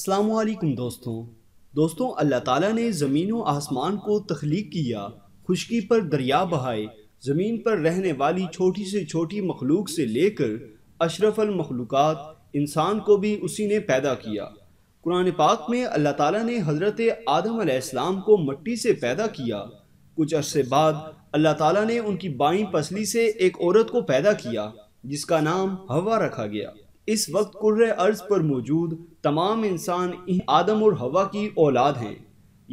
असलकुम दोस्तों दोस्तों अल्लाह ताला ने ज़मीन व आसमान को तख्लीक किया खुशकी पर दरिया बहाए ज़मीन पर रहने वाली छोटी से छोटी मखलूक से लेकर अशरफल मखलूक़ात इंसान को भी उसी ने पैदा किया कुरान पाक में अल्लाह ताला ने हज़रत आदम आसमाम को मट्टी से पैदा किया कुछ अरसे बाद अल्लाह ताला ने उनकी बाई पसली से एक औरत को पैदा किया जिसका नाम हवा रखा गया इस वक्त कुर्र अर्ज पर मौजूद तमाम इंसान आदम और हवा की औलाद हैं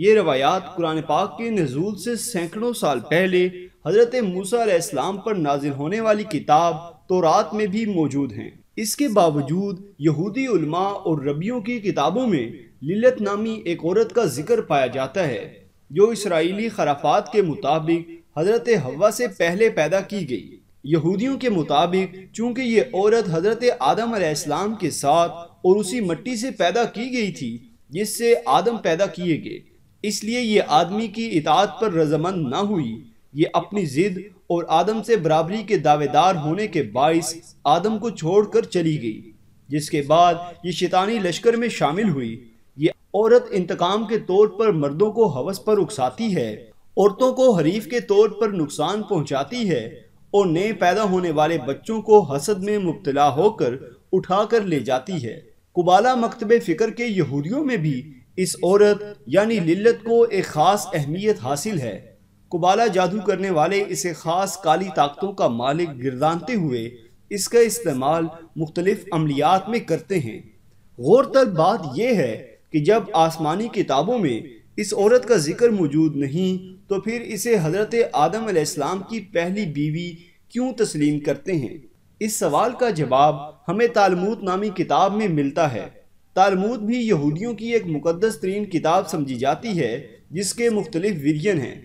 ये रवायात कुरान पाक के नजूल से सैकड़ों साल पहले हजरत मूसा इस्लाम पर नाजिल होने वाली किताब तो रात में भी मौजूद हैं इसके बावजूद यहूदी और रबियों की किताबों में लिलत नामी एक औरत का जिक्र पाया जाता है जो इसराइली खराफात के मुताबिक हजरत हवा से पहले पैदा की गई यहूदियों के मुताबिक चूंकि ये औरत हज़रत आदम आसमाम के साथ और उसी मट्टी से पैदा की गई थी जिससे आदम पैदा किए गए इसलिए ये आदमी की इतात पर रजामंद ना हुई ये अपनी ज़िद और आदम से बराबरी के दावेदार होने के बायस आदम को छोड़कर चली गई जिसके बाद ये शैतानी लश्कर में शामिल हुई ये औरत इंतकाम के तौर पर मर्दों को हवस पर उकसाती है औरतों को हरीफ के तौर पर नुकसान पहुंचाती है और नए पैदा होने वाले बच्चों को हसद में मुबतला होकर उठा कर ले जाती है कुबाला मकतब फ़िक्र के यहूदियों में भी इस औरत यानी लिल्लत को एक ख़ास अहमियत हासिल है कुबाला जादू करने वाले इसे ख़ास काली ताकतों का मालिक गिरदानते हुए इसका इस्तेमाल मुख्तलिफ अमलियात में करते हैं गौरतल बात यह है कि जब आसमानी किताबों में इस औरत का जिक्र मौजूद नहीं तो फिर इसे हज़रत आदम की पहली बीवी क्यों तस्लीम करते हैं इस सवाल का जवाब हमें तालमूद नामी किताब में मिलता है तालमूद भी यहूदियों की एक मुकदस तरीन किताब समझी जाती है जिसके मुख्तलिफ विरियन हैं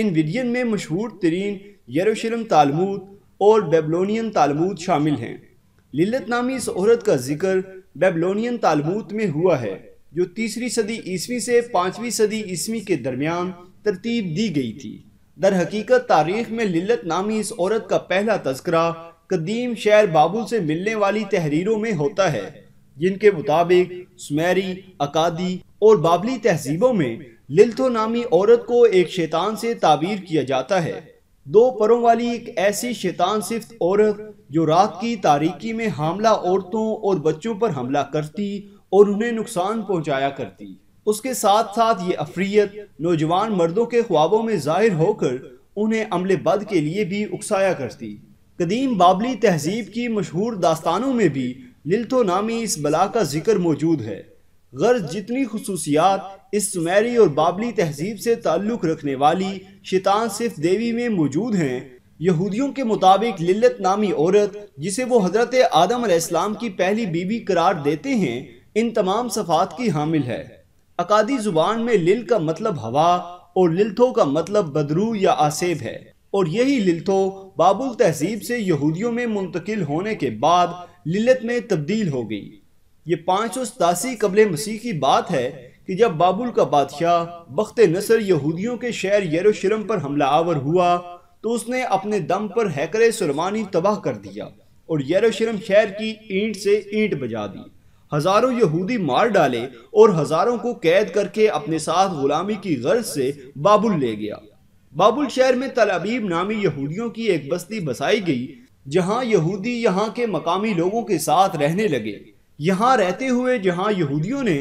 इन विरियन में मशहूर तरीन यरूशलम तालमूद और बेबलोनियन तालमूद शामिल हैं लिलत नामी इस औरत का जिक्र बेबलोनियन तालमूद में हुआ है जो तीसरी सदी ईस्वी से पाँचवीं सदी ईस्वी के दरमियान तरतीब दी गई थी दर हकीकत तारीख में लिलत नामी इस औरत का पहला तस्करा कदीम शहर बाबुल से मिलने वाली तहरीरों में होता है जिनके मुताबिक सुमेरी अकादी और बाबली तहजीबों में लिल्थो नामी औरत को एक शैतान से ताबीर किया जाता है दो परों वाली एक ऐसी शैतान सिफ्त औरत जो रात की तारीकी में हमला औरतों और बच्चों पर हमला करती और उन्हें नुकसान पहुंचाया करती उसके साथ साथ ये अफरीत नौजवान मर्दों के ख्वाबों में ज़ाहिर होकर उन्हें अमल बद के लिए भी उकसाया करती कदीम बाबली तहजीब की मशहूर दास्तानों में भी लिल्थो नामी इस बला का जिक्र मौजूद है गर्ज जितनी खसूसियात इस सुमेरी और बाबली तहजीब से ताल्लुक़ रखने वाली शैतान सिर्फ देवी में मौजूद हैं यहूदियों के मुताबिक लिल्लत नामी औरत जिसे वो हज़रत आदम की पहली बीबी करार देते हैं इन तमाम सफ़ात की हामिल है अकादी जुबान में लिल का मतलब हवा और लिल्थो का मतलब बदरू या आसेब है और यही लिल्थो बाबुल तहजीब से यहूदियों में मुंतकिल होने के बाद लिलत में तब्दील हो गई ये पाँच सौ सतासी कबल मसीह की बात है कि जब बाबुल का बादशाह बख्त नसर यहूदियों के शहर यरूशलम पर हमला आवर हुआ तो उसने अपने दम पर हैकर सुरमानी तबाह कर दिया और यरूशलम शहर की ईंट से ईंट बजा दी हजारों यहूदी मार डाले और हजारों को कैद करके अपने साथ गुलामी की गर्ज से बाबुल ले गया बाबुल शहर में तलाबीब नामी यहूदियों की एक बस्ती बसाई गई जहां यहूदी यहां के मकामी लोगों के साथ रहने लगे यहाँ रहते हुए जहाँ यहूदियों ने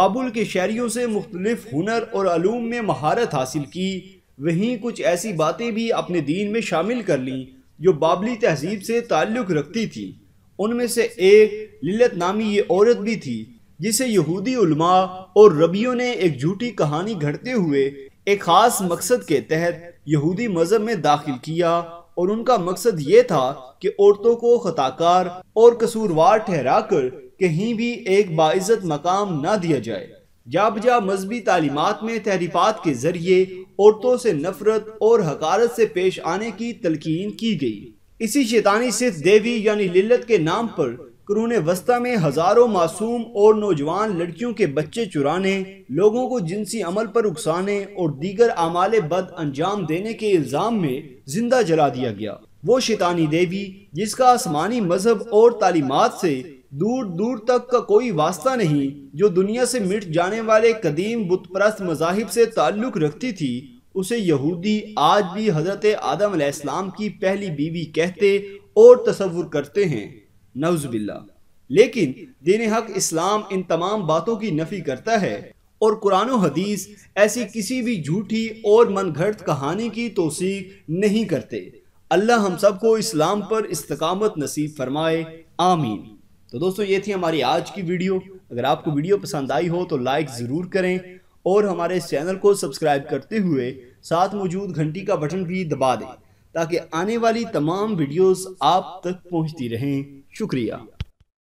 बाबुल के शहरीों से मुख्तलिफ हुनर और अलूम में महारत हासिल की वहीं कुछ ऐसी बातें भी अपने दीन में शामिल कर लीं जो बाबली तहजीब से ताल्लुक़ रखती थी उनमें से एक लिलत नामी ये औरत भी थी जिसे यहूदी उलमा और रबियों ने एक झूठी कहानी घड़ते हुए एक खास मकसद के तहत यहूदी मजहब में दाखिल किया और उनका मकसद ये था कि औरतों को खताकार और कसूरवार ठहरा कर कहीं भी एक बाइज्जत मकाम न दिया जाए जा मजहबी तालीमत में तहरीफात के जरिए औरतों से नफरत और हकारत से पेश आने की तलकीन की गई इसी शैतानी सिर्फ देवी यानी लिल्लत के नाम पर करून वस्ता में हजारों मासूम और नौजवान लड़कियों के बच्चे चुराने लोगों को जिनसी अमल पर उकसाने और दीगर आमाले बद अंजाम देने के इल्ज़ाम में जिंदा जला दिया गया वो शैतानी देवी जिसका आसमानी मजहब और तालीमत से दूर दूर तक का कोई वास्ता नहीं जो दुनिया से मिट जाने वाले कदीम बुतप्रस्त मजाहिब से ताल्लुक़ रखती थी उसे यहूदी आज भी हजरत आदम आदम की पहली बीवी कहते और तस्वुर करते हैं नवज बिल्ला लेकिन दीन हक इस्लाम इन तमाम बातों की नफी करता है और कुरान हदीस ऐसी किसी भी झूठी और मनगढ़ कहानी की तोसीक नहीं करते अल्लाह हम सबको इस्लाम पर इस्तकामत नसीब फरमाए आमीन तो दोस्तों ये थी हमारी आज की वीडियो अगर आपको वीडियो पसंद आई हो तो लाइक ज़रूर करें और हमारे चैनल को सब्सक्राइब करते हुए साथ मौजूद घंटी का बटन भी दबा दें ताकि आने वाली तमाम वीडियोस आप तक पहुंचती रहें शुक्रिया